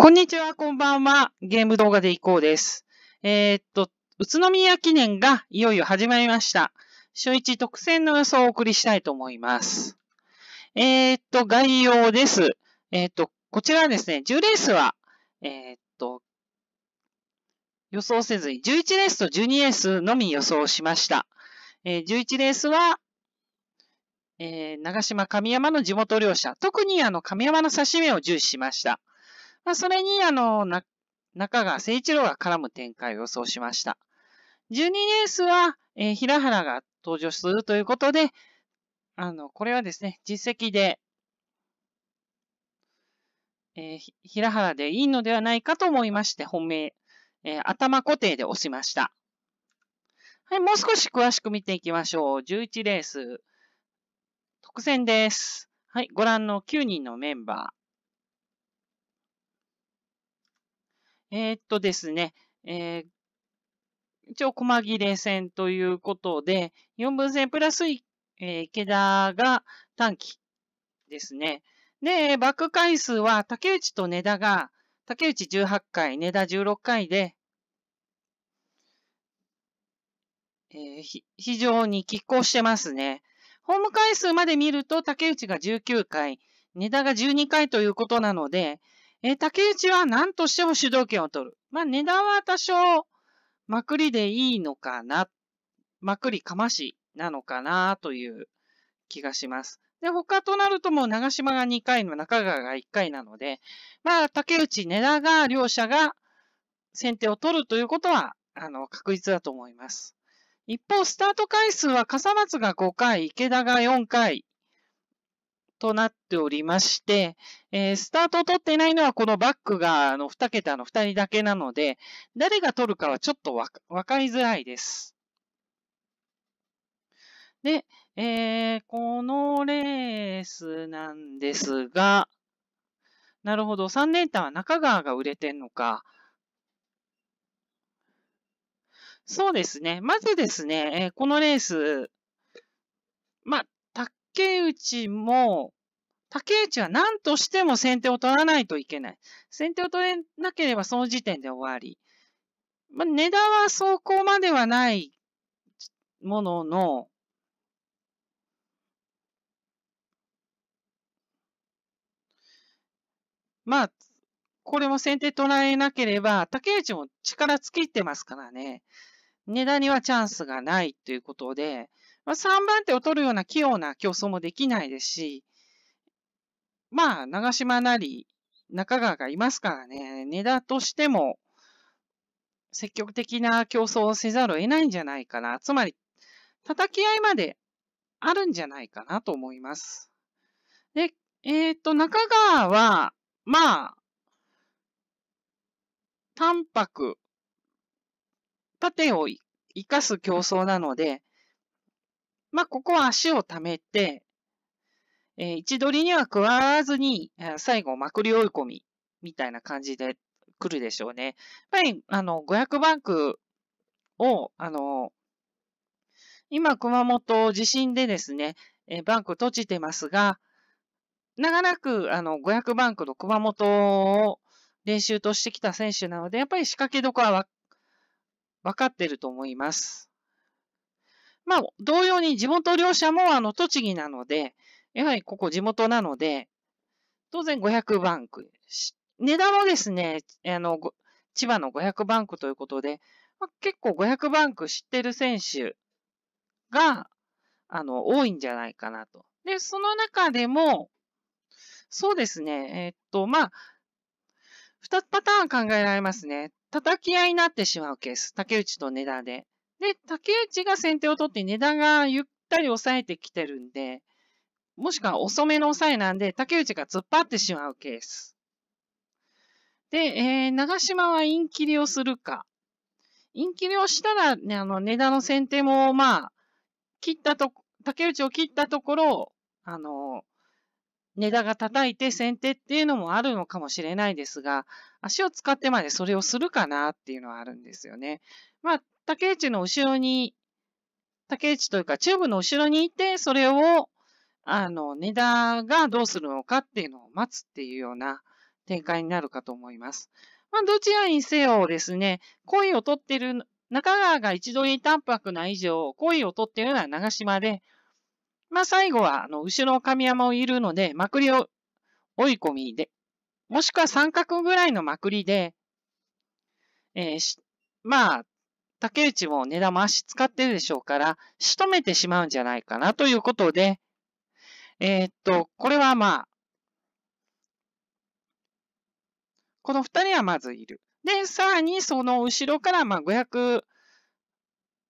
こんにちは、こんばんは。ゲーム動画でいこうです。えー、っと、宇都宮記念がいよいよ始まりました。初日特選の予想をお送りしたいと思います。えー、っと、概要です。えー、っと、こちらはですね、10レースは、えっと、予想せずに、11レースと12レースのみ予想しました。え11レースは、え長島神山の地元両者、特にあの神山の刺身を重視しました。まあ、それに、あの、な、中川誠一郎が絡む展開を予想しました。12レースは、えー、平原が登場するということで、あの、これはですね、実績で、えー、平原でいいのではないかと思いまして、本命、えー、頭固定で押しました。はい、もう少し詳しく見ていきましょう。11レース、特選です。はい、ご覧の9人のメンバー。えー、っとですね、えー、一応、細切れ戦ということで、4分線プラス、えー、池田が短期ですね。で、バック回数は竹内と根田が、竹内18回、根田16回で、えー、非常に拮抗してますね。ホーム回数まで見ると竹内が19回、根田が12回ということなので、えー、竹内は何としても主導権を取る。まあ、値段は多少、まくりでいいのかな、まくりかましなのかなという気がします。で、他となるともう長島が2回の中川が1回なので、まあ、竹内、値段が両者が先手を取るということは、あの、確実だと思います。一方、スタート回数は笠松が5回、池田が4回、となっておりまして、えー、スタートを取っていないのはこのバックがあの2桁の2人だけなので、誰が取るかはちょっとわわかりづらいです。で、えー、このレースなんですが、なるほど、3連単は中川が売れてんのか。そうですね。まずですね、えー、このレース、まあ、竹内も、竹内は何としても先手を取らないといけない。先手を取れなければその時点で終わり。まあ、値段はそこまではないものの、まあ、これも先手取られなければ、竹内も力尽きてますからね。値段にはチャンスがないということで、まあ、3番手を取るような器用な競争もできないですし、まあ、長島なり、中川がいますからね、値段としても、積極的な競争をせざるを得ないんじゃないかな。つまり、叩き合いまであるんじゃないかなと思います。で、えっ、ー、と、中川は、まあ、淡白、縦を生かす競争なので、まあ、ここは足を溜めて、えー、位置取りには加わらずに、最後、まくり追い込み、みたいな感じで来るでしょうね。やっぱり、あの、500バンクを、あの、今、熊本地震でですね、えー、バンク閉じてますが、長らく、あの、500バンクの熊本を練習としてきた選手なので、やっぱり仕掛けどころは分かってると思います。まあ、同様に地元両者もあの栃木なので、やはりここ地元なので、当然500バンク。値段もですね、あの、千葉の500バンクということで、まあ、結構500バンク知ってる選手が、あの、多いんじゃないかなと。で、その中でも、そうですね、えー、っと、まあ、二パターン考えられますね。叩き合いになってしまうケース。竹内と値段で。で、竹内が先手を取って値段がゆったり抑えてきてるんで、もしくは遅めの抑えなんで、竹内が突っ張ってしまうケース。で、えー、長島はインキリをするか。インキリをしたら、ね、あの、値段の先手も、まあ、切ったと、竹内を切ったところ、あの、値段が叩いて先手っていうのもあるのかもしれないですが、足を使ってまでそれをするかなっていうのはあるんですよね。まあ、竹内の後ろに、竹内というかチューブの後ろにいて、それを、あの、値段がどうするのかっていうのを待つっていうような展開になるかと思います。まあ、どちらにせよですね、恋を取ってる、中川が一度に淡白な以上、恋を取ってるのは長島で、まあ、最後は、あの、後ろ神山をいるので、まくりを追い込みで、もしくは三角ぐらいのまくりで、えー、まあ、竹内も値段も足使ってるでしょうから、仕留めてしまうんじゃないかなということで、えー、っと、これはまあ、この二人はまずいる。で、さらにその後ろからまあ500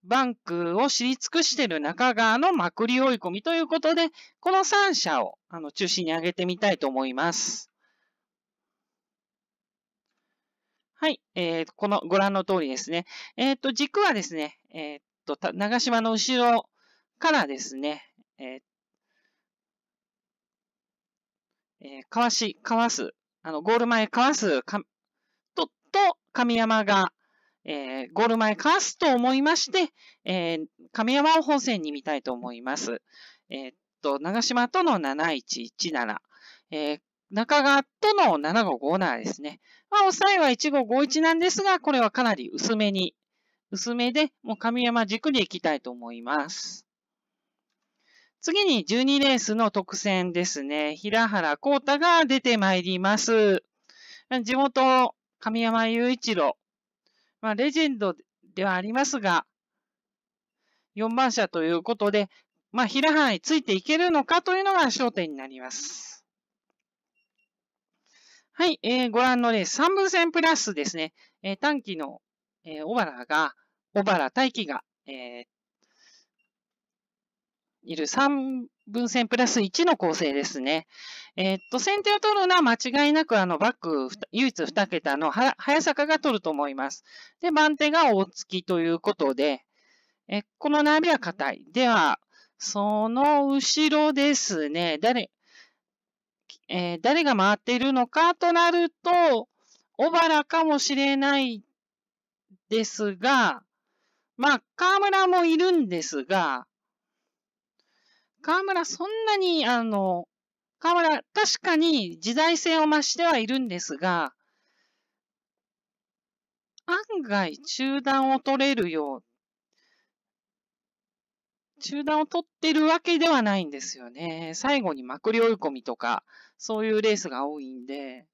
バンクを知り尽くしている中川のまくり追い込みということで、この三者をあの中心に挙げてみたいと思います。はい、えー、このご覧の通りですね。えっ、ー、と、軸はですね、えっ、ー、と、長島の後ろからですね、えー、かわし、かわす、あの、ゴール前かわすか、と、と、神山が、えー、ゴール前かわすと思いまして、えー、神山を本線に見たいと思います。えっ、と、長島との7117。えー、中川との7557ですね。まあ、抑えは1551なんですが、これはかなり薄めに、薄めで、もう神山軸でいきたいと思います。次に12レースの特選ですね。平原幸太が出てまいります。地元、神山雄一郎。まあ、レジェンドではありますが、4番車ということで、まあ、平原についていけるのかというのが焦点になります。はい、えー、ご覧の例、三分線プラスですね、えー、短期の、えー、小原が、小原大輝が、えー、いる三分線プラス1の構成ですね。えー、っと、先手を取るのは間違いなく、あの、バック、唯一2桁の早坂が取ると思います。で、番手が大月ということで、えー、この並びは硬い。では、その後ろですね、誰、えー、誰が回っているのかとなると、小原かもしれないですが、まあ、河村もいるんですが、河村そんなに、あの、河村、確かに時代性を増してはいるんですが、案外中断を取れるよう中断を取ってるわけではないんですよね。最後にまくり追い込みとか、そういうレースが多いんで、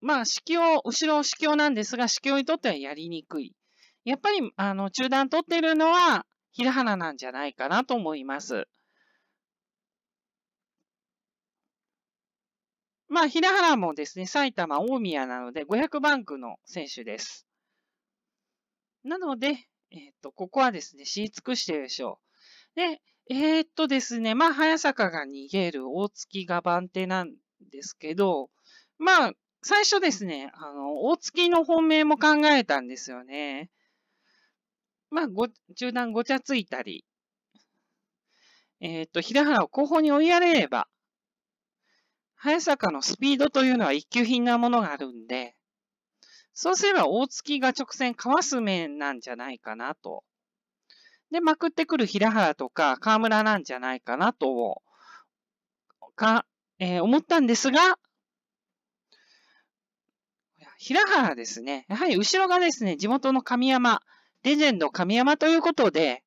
まあ、子宮、後ろ子宮なんですが、子宮にとってはやりにくい。やっぱり、あの、中断取ってるのは、平花なんじゃないかなと思います。まあ、平原もですね、埼玉、大宮なので、500バンクの選手です。なので、えっ、と、ここはですね、知り尽くしてるでしょう。で、えー、っとですね、まあ、早坂が逃げる大月が番手なんですけど、まあ、最初ですね、あの、大月の本命も考えたんですよね。まあ、ご、中断ごちゃついたり、えっ、と、平原を後方に追いやれれば、早坂のスピードというのは一級品なものがあるんで、そうすれば大月が直線かわす面なんじゃないかなと。で、まくってくる平原とか河村なんじゃないかなと、か、えー、思ったんですが、平原ですね、やはり後ろがですね、地元の神山、レジェンド神山ということで、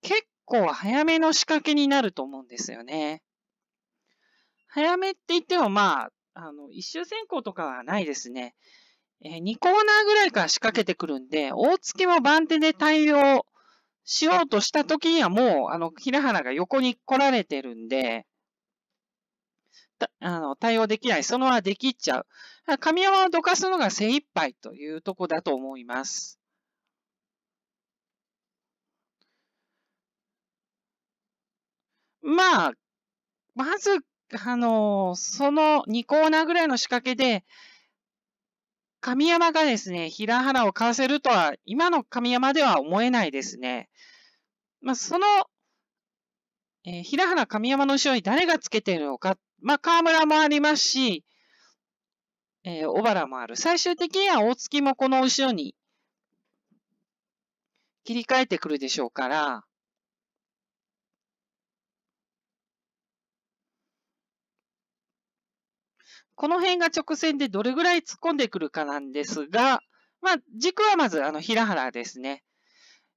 結構早めの仕掛けになると思うんですよね。早めって言ってもまあ、あの、一周先行とかはないですね。えー、2コーナーぐらいから仕掛けてくるんで、大月も番手で対応しようとした時にはもう、あの、平原が横に来られてるんで、あの対応できない。そのままできっちゃう。神山をどかすのが精一杯というとこだと思います。まあ、まず、あのその2コーナーぐらいの仕掛けで、神山がですね、平原をかわせるとは、今の神山では思えないですね。まあ、その、えー、平原神山の後ろに誰がつけているのか、まあ、河村もありますし、えー、小原もある。最終的には大月もこの後ろに切り替えてくるでしょうから、この辺が直線でどれぐらい突っ込んでくるかなんですが、まあ、軸はまず、あの、平原ですね。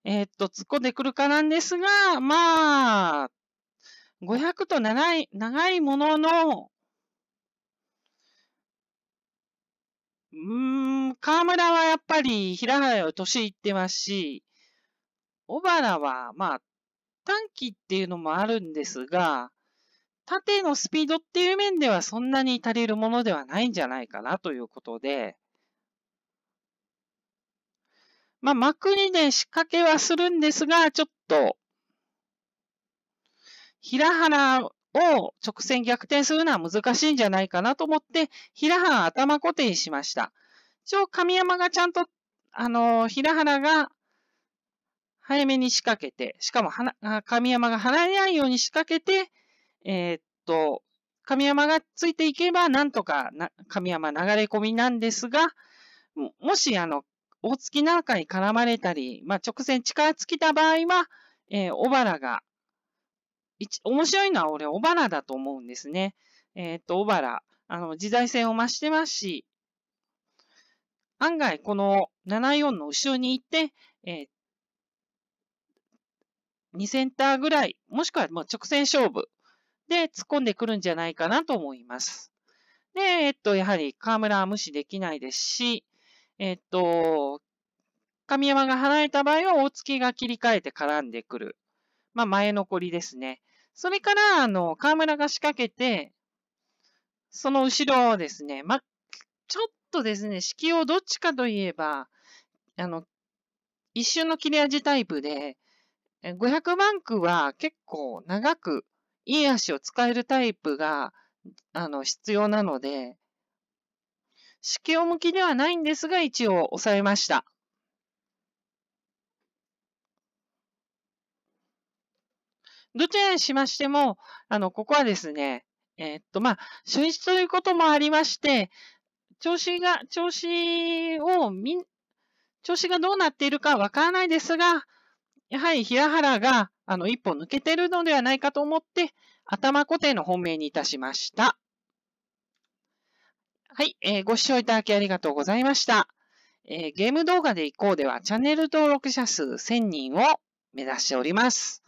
えー、っと、突っ込んでくるかなんですが、まあ、500と長い、長いものの、うーん、河村はやっぱり平原よ年いってますし、小原は、まあ、短期っていうのもあるんですが、縦のスピードっていう面ではそんなに足りるものではないんじゃないかなということで、まあ、幕にね、仕掛けはするんですが、ちょっと、平原を直線逆転するのは難しいんじゃないかなと思って、平原頭固定しました。一応、神山がちゃんと、あの平原が早めに仕掛けて、しかもはな、神山が離れないように仕掛けて、えー、っと、神山がついていけば、なんとかな、神山流れ込みなんですが、もし、あの、大月なんかに絡まれたり、まあ、直線力づきた場合は、えー、小原が、一、面白いのは俺、小原だと思うんですね。えー、っと、小原、あの、自在性を増してますし、案外、この74の後ろに行って、えー、2センターぐらい、もしくはもう直線勝負で、突っ込んでくるんじゃないかなと思います。で、えっと、やはり河村は無視できないですし、えっと、神山が離れた場合は大月が切り替えて絡んでくる。まあ、前残りですね。それから、あの、河村が仕掛けて、その後ろをですね、ま、ちょっとですね、式をどっちかといえば、あの、一瞬の切れ味タイプで、500バンクは結構長くいい足を使えるタイプが、あの、必要なので、季を向きではないんですが、一応抑えました。どちらにしましても、あの、ここはですね、えー、っと、まあ、初日ということもありまして、調子が、調子をみ、調子がどうなっているかわからないですが、やはり平原があの、一歩抜けてるのではないかと思って、頭固定の本命にいたしました。はい、えー、ご視聴いただきありがとうございました。えー、ゲーム動画でいこうでは、チャンネル登録者数1000人を目指しております。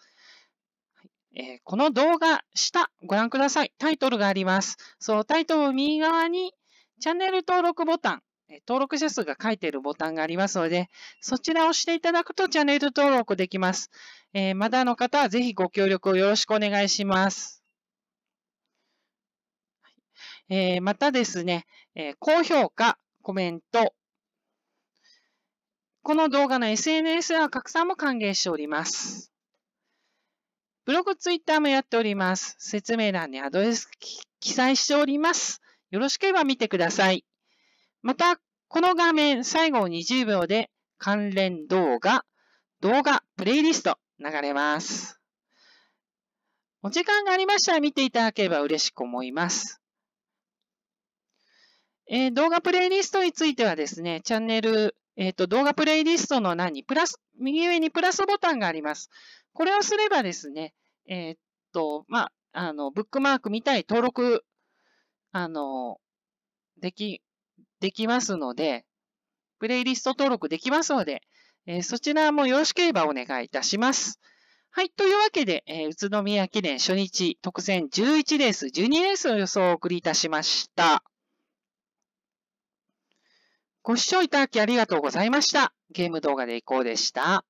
えー、この動画下ご覧ください。タイトルがあります。そのタイトル右側にチャンネル登録ボタン、登録者数が書いているボタンがありますので、そちらを押していただくとチャンネル登録できます。えー、まだの方はぜひご協力をよろしくお願いします。えー、またですね、えー、高評価、コメント、この動画の SNS での拡散も歓迎しております。ブログ、ツイッターもやっております。説明欄にアドレス記載しております。よろしければ見てください。また、この画面最後20秒で関連動画、動画、プレイリスト流れます。お時間がありましたら見ていただければ嬉しく思います。えー、動画プレイリストについてはですね、チャンネル、えっ、ー、と、動画プレイリストの何プラス、右上にプラスボタンがあります。これをすればですね、えっ、と、まあ、あの、ブックマークみたい登録、あの、できできますので、プレイリスト登録できますので、えー、そちらもよろしければお願いいたします。はい。というわけで、えー、宇都宮記念初日特選11レース、12レースの予想をお送りいたしました。ご視聴いただきありがとうございました。ゲーム動画でいこうでした。